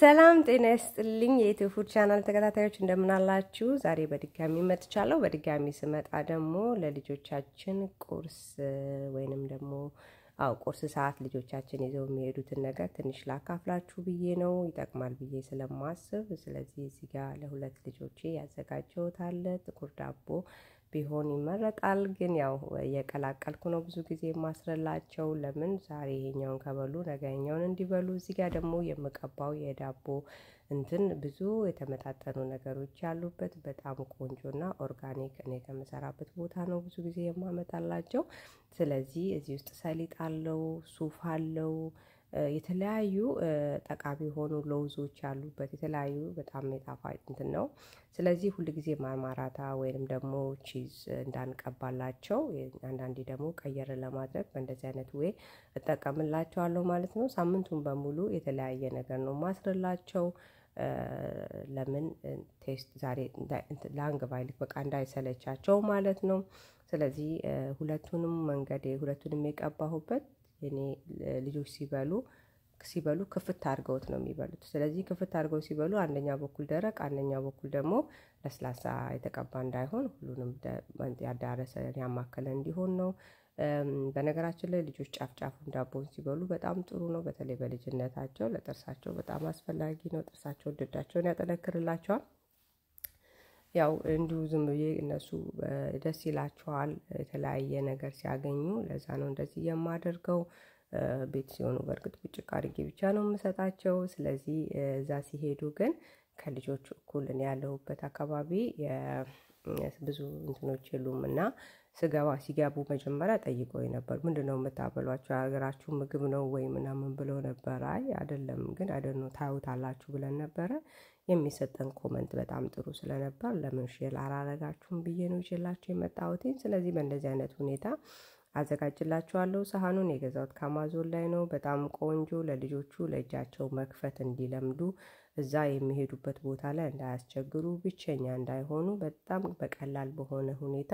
ሰላም ጤና ይስጥልኝ የኢትዮፉድ ቻናል ተከታታዮች እንደምናላችሁ። ዛሬ በድጋሚ መጥቻለሁ። በድጋሚ ስመጣ ደግሞ ለልጆቻችን ቁርስ ወይንም ደግሞ አው ቁርስ ሰዓት ልጆቻችን ይዘው የሚሄዱትን ነገር ትንሽ ላካፍላችሁ ብዬ ነው፣ ይጠቅማል ብዬ ስለማስብ። ስለዚህ እዚህ ጋር ለሁለት ልጆቼ ያዘጋጀሁት ጥቁር ዳቦ ቢሆን ይመረጣል። ግን ያው እየቀላቀልኩ ነው ብዙ ጊዜ የማስረላቸው። ለምን ዛሬ ይሄኛውን ከበሉ ነገ እንዲበሉ። እዚህ ጋር ደግሞ የምቀባው የዳቦ እንትን ብዙ የተመጣጠኑ ነገሮች ያሉበት በጣም ቆንጆና ኦርጋኒክ እኔ ከምሰራበት ቦታ ነው ብዙ ጊዜ የማመጣላቸው። ስለዚህ እዚህ ውስጥ ሰሊጥ አለው፣ ሱፍ አለው የተለያዩ ጠቃሚ የሆኑ ለውዞች ያሉበት የተለያዩ በጣም የጣፋጭ እንትን ነው። ስለዚህ ጊዜ ማርማራታ ወይንም ደግሞ ቺዝ እንዳንቀባላቸው አንዳንዴ ደግሞ ቀየር ለማድረግ በእንደዚህ አይነት ዌ እጠቀምላቸዋለሁ ማለት ነው። ሳምንቱን በሙሉ የተለያየ ነገር ነው ማስርላቸው። ለምን ቴስት ዛሬ ለአንግባ ይልቅ በቃ እንዳይሰለቻቸው ማለት ነው። ስለዚህ ሁለቱንም መንገድ ሁለቱንም የቀባሁበት የኔ ልጆች ሲበሉ ሲበሉ ክፍት አድርገውት ነው የሚበሉት። ስለዚህ ክፍት አድርገው ሲበሉ አንደኛ በኩል ደረቅ፣ አንደኛ በኩል ደግሞ ለስላሳ የተቀባ እንዳይሆን ሁሉንም ያዳረሰ ያማከለ እንዲሆን ነው። በነገራችን ላይ ልጆች ጫፍጫፉን ዳቦን ሲበሉ በጣም ጥሩ ነው። በተለይ በልጅነታቸው ለጥርሳቸው በጣም አስፈላጊ ነው። ጥርሳቸውን ድዳቸውን ያጠነክርላቸዋል። ያው እንዲሁ ዝም ብዬ እነሱ ደስ ይላቸዋል የተለያየ ነገር ሲያገኙ። ለዛ ነው እንደዚህ የማደርገው። ቤት ሲሆኑ በእርግጥ ብጭቅ አድርጌ ብቻ ነው የምሰጣቸው። ስለዚህ እዛ ሲሄዱ ግን ከልጆች እኩል ያለሁበት አካባቢ ብዙ እንትኖች የሉም እና ስገባ ሲገቡ መጀመሪያ ጠይቆ ነበር። ምንድን ነው የምታበሏቸው? የሀገራችሁ ምግብ ነው ወይ ምናምን ብለው ነበር። አይ አይደለም፣ ግን አደኖ ታዩታላችሁ ብለን ነበረ። የሚሰጠን ኮመንት በጣም ጥሩ ስለነበር ለምን ሼር አላረጋችሁም ብዬ ነው ይዤላችሁ የመጣሁት። ስለዚህ በእንደዚህ አይነት ሁኔታ አዘጋጅላችኋለሁ። ሳህኑን የገዛሁት ከአማዞን ላይ ነው። በጣም ቆንጆ ለልጆቹ ለእጃቸው መክፈት እንዲለምዱ እዛ የሚሄዱበት ቦታ ላይ እንዳያስቸግሩ፣ ብቸኛ እንዳይሆኑ በጣም በቀላል በሆነ ሁኔታ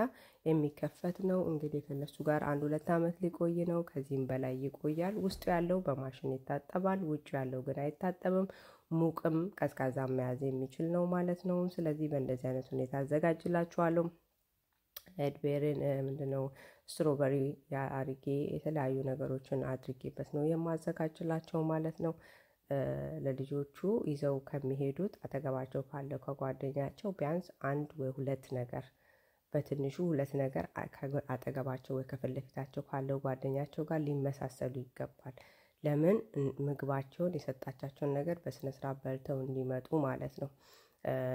የሚከፈት ነው። እንግዲህ ከነሱ ጋር አንድ ሁለት ዓመት ሊቆይ ነው። ከዚህም በላይ ይቆያል። ውስጡ ያለው በማሽን ይታጠባል፣ ውጭ ያለው ግን አይታጠብም። ሙቅም ቀዝቃዛ መያዝ የሚችል ነው ማለት ነው። ስለዚህ በእንደዚህ አይነት ሁኔታ አዘጋጅላችኋለሁ። ኤድቤርን ምንድነው ስትሮበሪ አርጌ የተለያዩ ነገሮችን አድርጌበት ነው የማዘጋጅላቸው ማለት ነው። ለልጆቹ ይዘው ከሚሄዱት አጠገባቸው ካለው ከጓደኛቸው ቢያንስ አንድ ወይ ሁለት ነገር በትንሹ ሁለት ነገር አጠገባቸው ወይ ከፊት ለፊታቸው ካለው ጓደኛቸው ጋር ሊመሳሰሉ ይገባል። ለምን ምግባቸውን የሰጣቻቸውን ነገር በስነስርዓት በልተው እንዲመጡ ማለት ነው።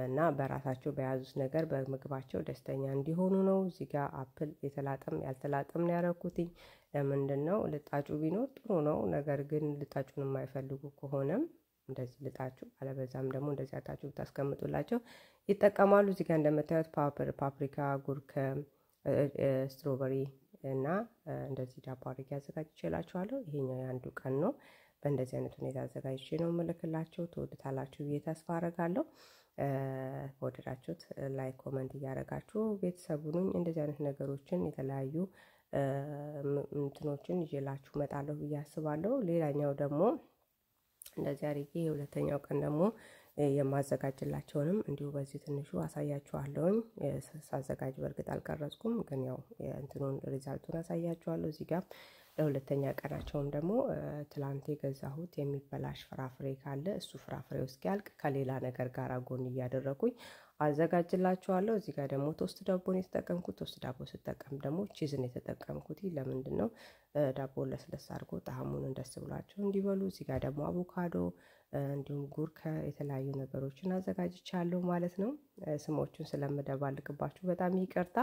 እና በራሳቸው በያዙት ነገር በምግባቸው ደስተኛ እንዲሆኑ ነው። እዚህ ጋር አፕል የተላጠም ያልተላጠም ነው ያረኩትኝ። ለምንድን ነው ልጣጩ ቢኖር ጥሩ ነው። ነገር ግን ልጣጩን የማይፈልጉ ከሆነም እንደዚህ ልጣችሁ አለበዛም ደግሞ እንደዚህ አጣችሁ ብታስቀምጡላቸው ይጠቀማሉ። እዚህ ጋር እንደምታዩት ፓፕር፣ ፓፕሪካ፣ ጉርከ፣ ስትሮበሪ እና እንደዚህ ዳቦ አድርጌ ይችላችኋለሁ። ይሄኛው የአንዱ ቀን ነው። በእንደዚህ አይነት ሁኔታ አዘጋጅቼ ነው ምልክላቸው። ትወዱታላችሁ ብዬ ተስፋ አረጋለሁ። ከወደዳችሁት ላይክ ኮመንት እያደረጋችሁ ቤተሰቡንኝ እንደዚህ አይነት ነገሮችን የተለያዩ እንትኖችን ይዤላችሁ እመጣለሁ ብዬ አስባለሁ። ሌላኛው ደግሞ እንደዚህ አድርጌ የሁለተኛው ቀን ደግሞ የማዘጋጅላቸውንም እንዲሁ በዚህ ትንሹ አሳያችኋለሁኝ። ሳዘጋጅ በእርግጥ አልቀረጽኩም፣ ግን ያው እንትኑን ሪዛልቱን አሳያችኋለሁ። እዚህ ጋር ለሁለተኛ ቀናቸውም ደግሞ ትላንት የገዛሁት የሚበላሽ ፍራፍሬ ካለ እሱ ውስጥ ያልቅ ከሌላ ነገር ጋር ጎን እያደረጉኝ አዘጋጅላችኋለሁ። እዚህ ጋር ደግሞ ቶስት ዳቦን የተጠቀምኩት ቶስት ዳቦ ስጠቀም ደግሞ ቺዝን የተጠቀምኩት ለምንድን ነው? ዳቦ ለስለስ አድርጎ ጣዕሙን ደስ ብሏቸው እንዲበሉ። እዚህ ጋር ደግሞ አቮካዶ እንዲሁም ጉር የተለያዩ ነገሮችን አዘጋጅቻለሁ ማለት ነው። ስሞቹን ስለምደባልቅባችሁ በጣም ይቅርታ።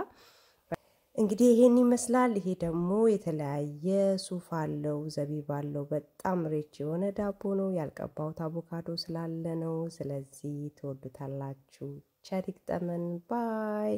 እንግዲህ ይሄን ይመስላል። ይሄ ደግሞ የተለያየ ሱፍ አለው፣ ዘቢብ አለው። በጣም ሬች የሆነ ዳቦ ነው። ያልቀባሁት አቮካዶ ስላለ ነው። ስለዚህ ትወዱታላችሁ። ቸር ይግጠመን ባይ